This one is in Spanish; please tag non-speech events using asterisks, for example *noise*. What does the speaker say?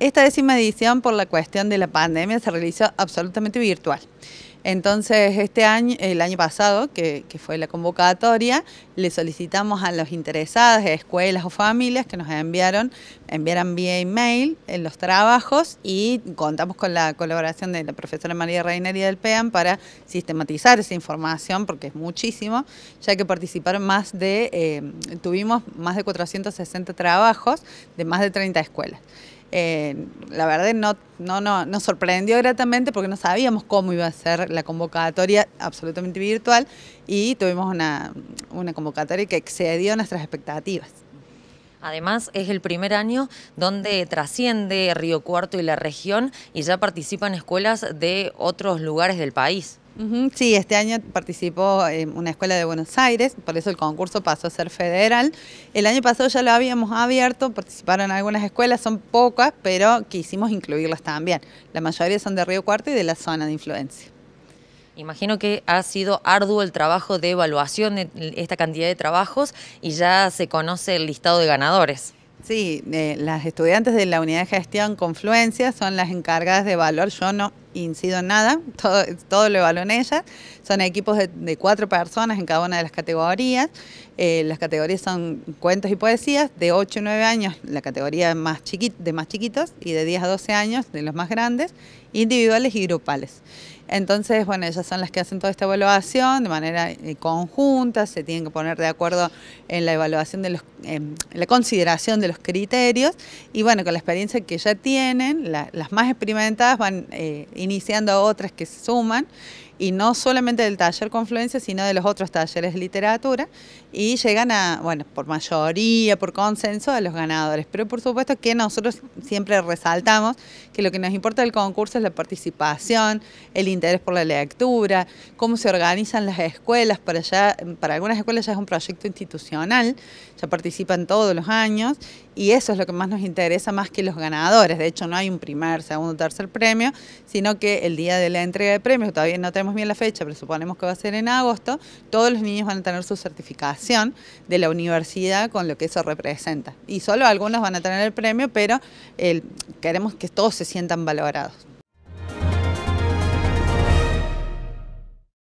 Esta décima edición por la cuestión de la pandemia se realizó absolutamente virtual. Entonces, este año, el año pasado, que, fue la convocatoria, le solicitamos a los interesados, escuelas o familias que nos enviaron, enviaran vía email en eh, los trabajos y contamos con la colaboración de la profesora María Reiner y del PEAM para sistematizar esa información, porque es muchísimo, ya que participaron más de, eh, tuvimos más de 460 trabajos de más de 30 escuelas. Eh, la verdad no, nos sorprendió gratamente porque no sabíamos cómo iba a ser la convocatoria absolutamente virtual y tuvimos una, una convocatoria que excedió nuestras expectativas. Además, es el primer año donde trasciende Río Cuarto y la región y ya participan escuelas de otros lugares del país. Sí, este año participó eh, una escuela de Buenos Aires, por eso el concurso pasó a ser federal. El año pasado ya lo habíamos abierto, participaron algunas escuelas, son pocas, pero quisimos incluirlas también. La mayoría son de Río Cuarto y de la zona de influencia. Imagino que ha sido arduo el trabajo de evaluación de esta cantidad de trabajos y ya se conoce el listado de ganadores. Sí, eh, las estudiantes de la unidad de gestión Confluencia son las encargadas de evaluar, yo no, incido en nada, *laughs* todo, todo lo evalúan ella. Son equipos de, cuatro personas en cada una de las categorías. Eh, las categorías son cuentos y poesías, de 8 a 9 años la categoría más de más chiquitos y de 10 a 12 años de los más grandes, individuales y grupales. Entonces, bueno, ellas son las que hacen toda esta evaluación de manera eh, conjunta, se tienen que poner de acuerdo en la evaluación de en em, la consideración de los criterios y bueno, con la experiencia que ya tienen, las más experimentadas van eh, iniciando otras que se suman y no solamente del taller Confluencia, sino de los otros talleres de literatura, y llegan a, bueno, por mayoría, por consenso, a los ganadores. Pero por supuesto que nosotros siempre resaltamos que lo que nos importa del concurso es la participación, el interés por la lectura, cómo se organizan las escuelas, para, para algunas escuelas ya es un proyecto institucional, ya participan todos los años, y eso es lo que más nos interesa, más que los ganadores. De hecho, no hay un primer, segundo, tercer premio, sino que el día de la entrega de premios, todavía no tenemos bien la fecha, pero suponemos que va a ser en agosto, todos los niños van a tener su certificación de la universidad con lo que eso representa. Y solo algunos van a tener el premio, pero queremos que todos se sientan valorados.